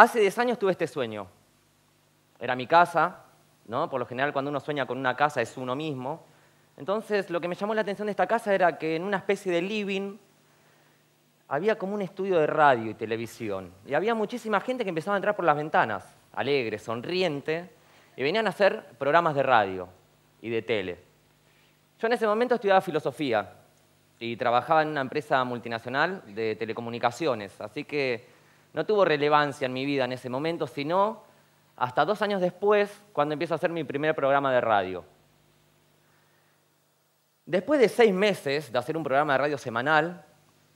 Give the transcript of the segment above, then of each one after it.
Hace 10 años tuve este sueño. Era mi casa, ¿no? Por lo general cuando uno sueña con una casa es uno mismo. Entonces lo que me llamó la atención de esta casa era que en una especie de living había como un estudio de radio y televisión. Y había muchísima gente que empezaba a entrar por las ventanas, alegre, sonriente, y venían a hacer programas de radio y de tele. Yo en ese momento estudiaba filosofía y trabajaba en una empresa multinacional de telecomunicaciones, así que no tuvo relevancia en mi vida en ese momento, sino hasta dos años después, cuando empiezo a hacer mi primer programa de radio. Después de seis meses de hacer un programa de radio semanal,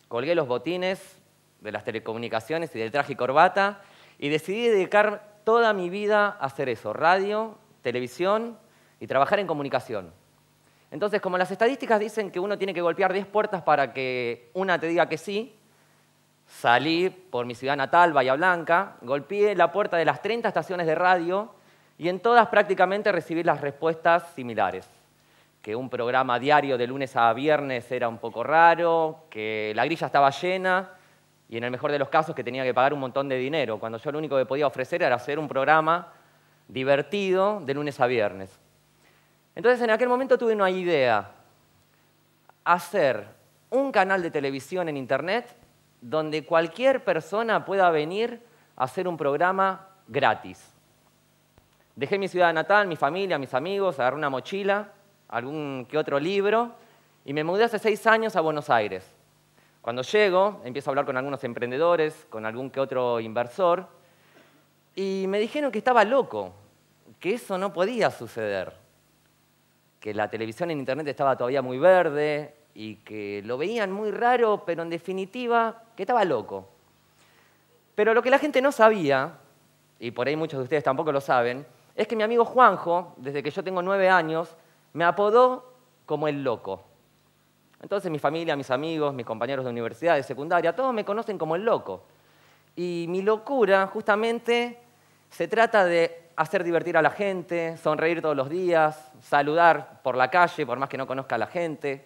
colgué los botines de las telecomunicaciones y del traje y corbata y decidí dedicar toda mi vida a hacer eso, radio, televisión y trabajar en comunicación. Entonces, como las estadísticas dicen que uno tiene que golpear diez puertas para que una te diga que sí, Salí por mi ciudad natal, Bahía Blanca, golpeé la puerta de las 30 estaciones de radio y en todas prácticamente recibí las respuestas similares. Que un programa diario de lunes a viernes era un poco raro, que la grilla estaba llena y en el mejor de los casos que tenía que pagar un montón de dinero, cuando yo lo único que podía ofrecer era hacer un programa divertido de lunes a viernes. Entonces en aquel momento tuve una idea, hacer un canal de televisión en Internet donde cualquier persona pueda venir a hacer un programa gratis. Dejé mi ciudad natal, mi familia, mis amigos, agarré una mochila, algún que otro libro, y me mudé hace seis años a Buenos Aires. Cuando llego, empiezo a hablar con algunos emprendedores, con algún que otro inversor, y me dijeron que estaba loco, que eso no podía suceder, que la televisión en Internet estaba todavía muy verde y que lo veían muy raro, pero en definitiva que estaba loco. Pero lo que la gente no sabía, y por ahí muchos de ustedes tampoco lo saben, es que mi amigo Juanjo, desde que yo tengo nueve años, me apodó como el loco. Entonces mi familia, mis amigos, mis compañeros de universidad, de secundaria, todos me conocen como el loco. Y mi locura justamente se trata de hacer divertir a la gente, sonreír todos los días, saludar por la calle, por más que no conozca a la gente,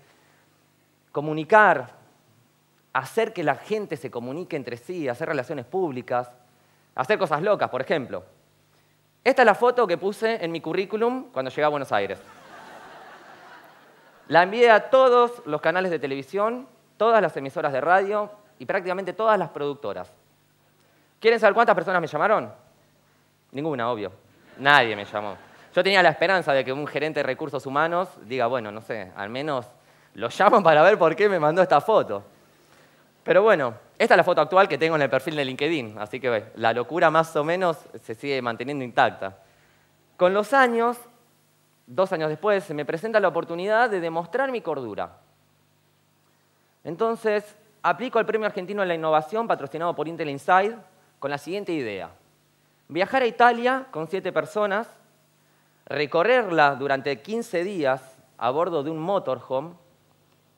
comunicar, hacer que la gente se comunique entre sí, hacer relaciones públicas, hacer cosas locas, por ejemplo. Esta es la foto que puse en mi currículum cuando llegué a Buenos Aires. La envié a todos los canales de televisión, todas las emisoras de radio y prácticamente todas las productoras. ¿Quieren saber cuántas personas me llamaron? Ninguna, obvio. Nadie me llamó. Yo tenía la esperanza de que un gerente de recursos humanos diga, bueno, no sé, al menos lo llaman para ver por qué me mandó esta foto. Pero bueno, esta es la foto actual que tengo en el perfil de LinkedIn, así que la locura más o menos se sigue manteniendo intacta. Con los años, dos años después, se me presenta la oportunidad de demostrar mi cordura. Entonces, aplico el Premio Argentino de la Innovación patrocinado por Intel Inside con la siguiente idea. Viajar a Italia con siete personas, recorrerla durante 15 días a bordo de un motorhome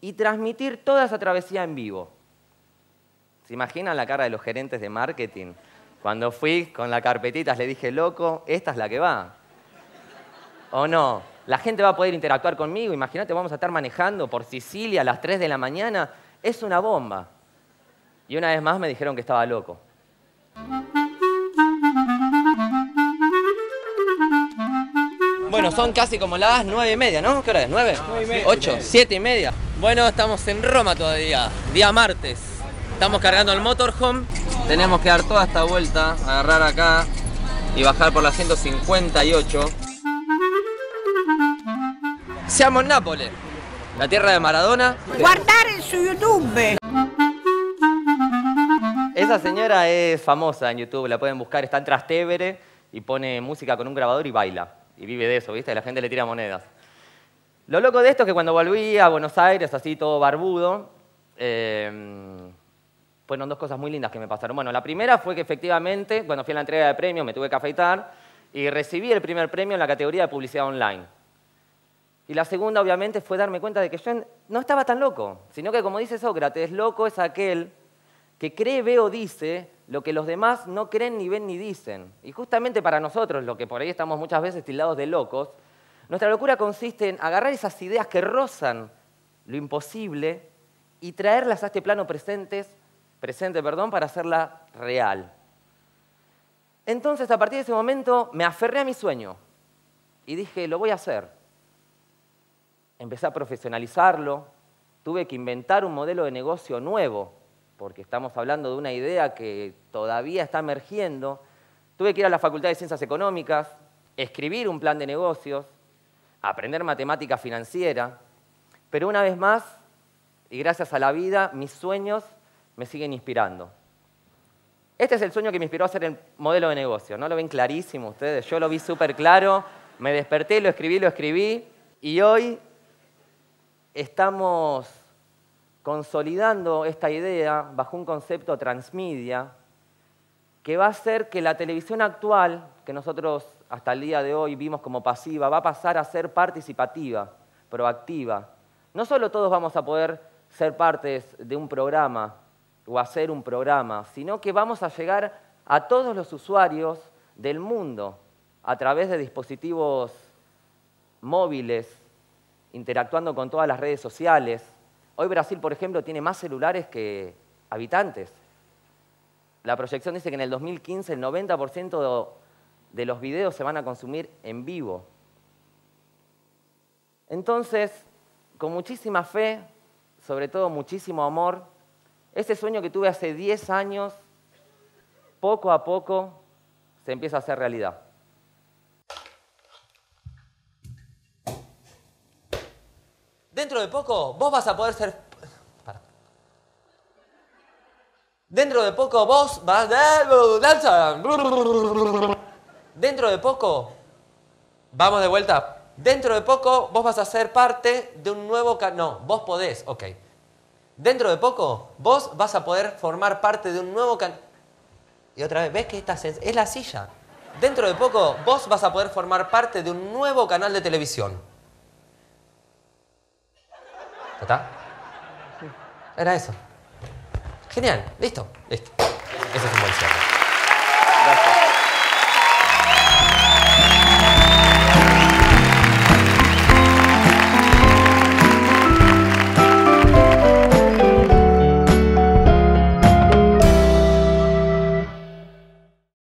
y transmitir toda esa travesía en vivo ¿Se imaginan la cara de los gerentes de marketing? Cuando fui con la carpetita le dije, loco, esta es la que va. ¿O no? La gente va a poder interactuar conmigo. Imagínate, vamos a estar manejando por Sicilia a las 3 de la mañana. Es una bomba. Y una vez más me dijeron que estaba loco. Bueno, son casi como las 9 y media, ¿no? ¿Qué hora es? ¿Nueve? Ocho, siete y media. Bueno, estamos en Roma todavía, día martes. Estamos cargando el motorhome. Tenemos que dar toda esta vuelta, agarrar acá y bajar por la 158. Seamos Nápoles, la tierra de Maradona. Guardar en su YouTube. Esa señora es famosa en YouTube, la pueden buscar, está en Trastevere y pone música con un grabador y baila. Y vive de eso, ¿viste? La gente le tira monedas. Lo loco de esto es que cuando volví a Buenos Aires, así todo barbudo, eh, fueron dos cosas muy lindas que me pasaron. Bueno, la primera fue que efectivamente, cuando fui a la entrega de premios, me tuve que afeitar y recibí el primer premio en la categoría de publicidad online. Y la segunda, obviamente, fue darme cuenta de que yo no estaba tan loco, sino que, como dice Sócrates, loco es aquel que cree, ve o dice lo que los demás no creen, ni ven, ni dicen. Y justamente para nosotros, lo que por ahí estamos muchas veces tildados de locos, nuestra locura consiste en agarrar esas ideas que rozan lo imposible y traerlas a este plano presentes presente, perdón, para hacerla real. Entonces, a partir de ese momento, me aferré a mi sueño y dije, lo voy a hacer. Empecé a profesionalizarlo, tuve que inventar un modelo de negocio nuevo, porque estamos hablando de una idea que todavía está emergiendo. Tuve que ir a la Facultad de Ciencias Económicas, escribir un plan de negocios, aprender matemática financiera, pero una vez más, y gracias a la vida, mis sueños me siguen inspirando. Este es el sueño que me inspiró a hacer el modelo de negocio, ¿no? Lo ven clarísimo ustedes, yo lo vi súper claro, me desperté, lo escribí, lo escribí, y hoy estamos consolidando esta idea bajo un concepto transmedia que va a hacer que la televisión actual, que nosotros hasta el día de hoy vimos como pasiva, va a pasar a ser participativa, proactiva. No solo todos vamos a poder ser partes de un programa, o hacer un programa, sino que vamos a llegar a todos los usuarios del mundo a través de dispositivos móviles, interactuando con todas las redes sociales. Hoy Brasil, por ejemplo, tiene más celulares que habitantes. La proyección dice que en el 2015 el 90% de los videos se van a consumir en vivo. Entonces, con muchísima fe, sobre todo muchísimo amor, este sueño que tuve hace 10 años, poco a poco, se empieza a hacer realidad. Dentro de poco, vos vas a poder ser... Dentro de poco, vos vas... Dentro de poco, vamos de vuelta. Dentro de poco, vos vas a ser parte de un nuevo... No, vos podés, ok. Dentro de poco, vos vas a poder formar parte de un nuevo canal. Y otra vez, ¿ves que esta es la silla? Dentro de poco, vos vas a poder formar parte de un nuevo canal de televisión. ¿Está? Era eso. Genial, listo, listo. Eso es un buen